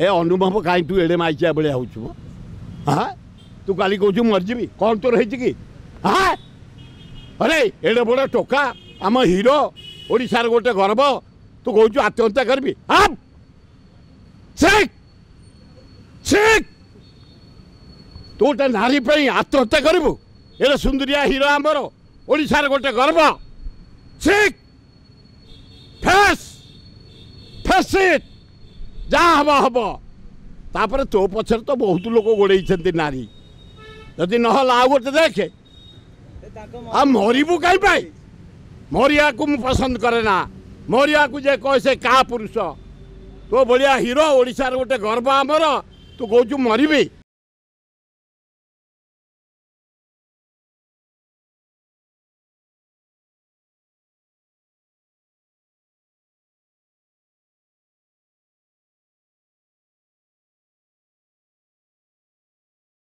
ଏ ଅନୁଭବ କାହିଁ ତୁ ଏଡ଼େ ମାଇଚିଆ ଭଳିଆ ହେଉଛୁ ହଁ ତୁ କାଲି କହୁଛୁ ମରିଯିବି କ'ଣ ତୋର अरे एडे बडे टोका आम हिरो ओडार गोटे गर्व तू कौचु आत्महत्या करबी हाँ? तू गोटे नारी आत्महत्या करू एडे सुंदरिया हिरो आमर ओडार गोटे गर्व फेस फेस इट ଯାହା ହେବ ହେବ ତାପରେ ତୋ ପଛରେ ତ ବହୁତ ଲୋକ ଗୋଡ଼େଇଛନ୍ତି ନାରୀ ଯଦି ନହେଲା ଆଉ ଗୋଟେ ଦେଖେ ଆଉ ମରିବୁ କାହିଁ ପାଇଁ ମରିବାକୁ ମୁଁ ପସନ୍ଦ କରେ ନା ମରିବାକୁ ଯେ କହେ ସେ କାହା ପୁରୁଷ ତୋ ଭଳିଆ ହିରୋ ଓଡ଼ିଶାର ଗୋଟେ ଗର୍ବ ଆମର ତୁ କହୁଛୁ ମରିବି